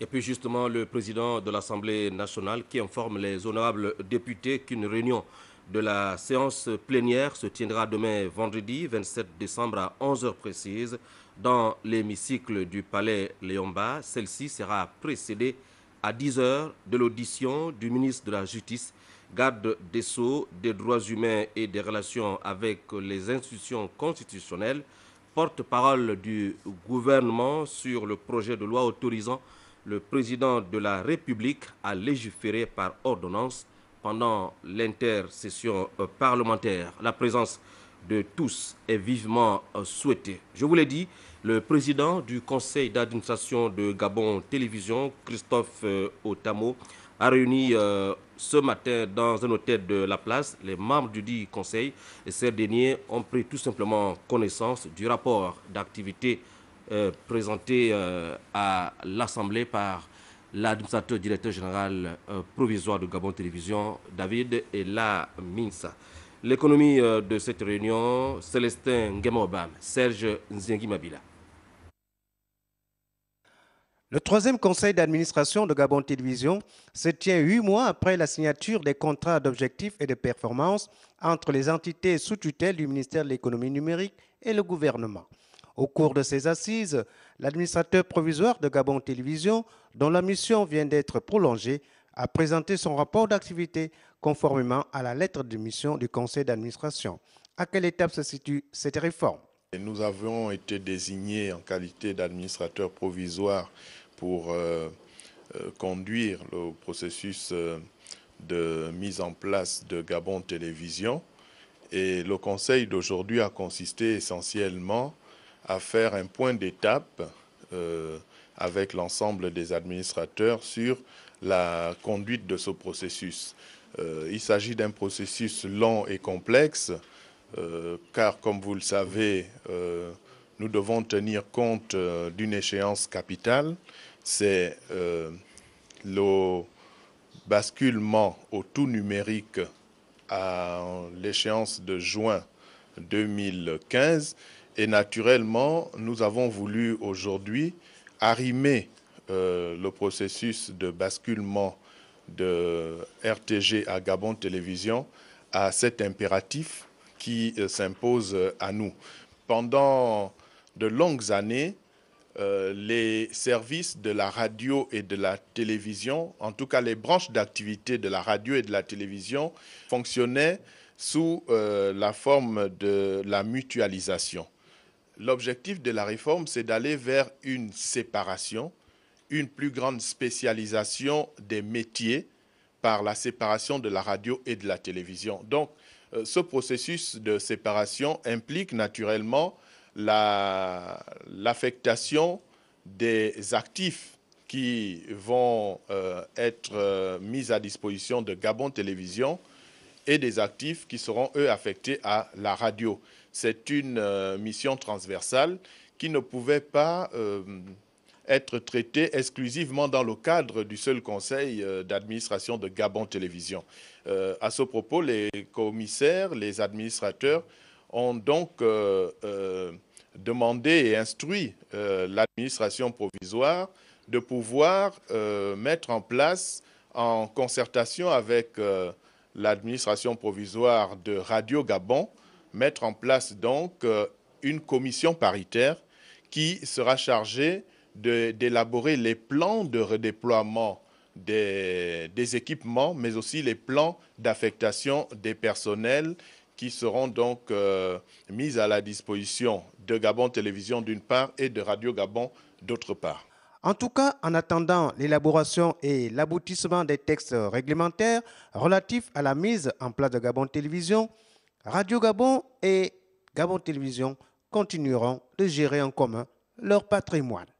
Et puis justement, le président de l'Assemblée nationale qui informe les honorables députés qu'une réunion de la séance plénière se tiendra demain vendredi 27 décembre à 11h précise dans l'hémicycle du palais Léomba. Celle-ci sera précédée à 10h de l'audition du ministre de la Justice, garde des Sceaux, des droits humains et des relations avec les institutions constitutionnelles, porte-parole du gouvernement sur le projet de loi autorisant le président de la République a légiféré par ordonnance pendant l'intersession euh, parlementaire. La présence de tous est vivement euh, souhaitée. Je vous l'ai dit, le président du conseil d'administration de Gabon Télévision, Christophe euh, Otamo, a réuni ce matin dans un hôtel de la place les membres du dit conseil et ces derniers ont pris tout simplement connaissance du rapport d'activité euh, présenté euh, à l'Assemblée par l'administrateur directeur général euh, provisoire de Gabon Télévision, David Elaminsa. Minsa. L'économie de cette réunion, Célestin Nguema Serge nzingi Mabila. Le troisième conseil d'administration de Gabon Télévision se tient huit mois après la signature des contrats d'objectifs et de performance entre les entités sous tutelle du ministère de l'économie numérique et le gouvernement. Au cours de ces assises, l'administrateur provisoire de Gabon Télévision, dont la mission vient d'être prolongée, a présenté son rapport d'activité conformément à la lettre de mission du conseil d'administration. À quelle étape se situe cette réforme Nous avons été désignés en qualité d'administrateur provisoire pour euh, euh, conduire le processus euh, de mise en place de Gabon Télévision. Et le conseil d'aujourd'hui a consisté essentiellement à faire un point d'étape euh, avec l'ensemble des administrateurs sur la conduite de ce processus. Euh, il s'agit d'un processus long et complexe, euh, car comme vous le savez, nous devons tenir compte d'une échéance capitale, c'est le basculement au tout numérique à l'échéance de juin 2015 et naturellement, nous avons voulu aujourd'hui arrimer euh, le processus de basculement de RTG à Gabon Télévision à cet impératif qui euh, s'impose euh, à nous. Pendant de longues années, les services de la radio et de la télévision, en tout cas les branches d'activité de la radio et de la télévision, fonctionnaient sous la forme de la mutualisation. L'objectif de la réforme, c'est d'aller vers une séparation, une plus grande spécialisation des métiers par la séparation de la radio et de la télévision. Donc, euh, ce processus de séparation implique naturellement l'affectation des actifs qui vont euh, être euh, mis à disposition de Gabon Télévision et des actifs qui seront, eux, affectés à la radio. C'est une euh, mission transversale qui ne pouvait pas euh, être traitée exclusivement dans le cadre du seul conseil euh, d'administration de Gabon Télévision. à ce propos, les commissaires, les administrateurs ont donc demandé et instruit l'administration provisoire de pouvoir mettre en place, en concertation avec l'administration provisoire de Radio Gabon, mettre en place donc euh, une commission paritaire qui sera chargée d'élaborer les plans de redéploiement des, équipements, mais aussi les plans d'affectation des personnels qui seront donc euh, mis à la disposition de Gabon Télévision d'une part et de Radio Gabon d'autre part. En tout cas, en attendant l'élaboration et l'aboutissement des textes réglementaires relatifs à la mise en place de Gabon Télévision, Radio Gabon et Gabon Télévision continueront de gérer en commun leur patrimoine.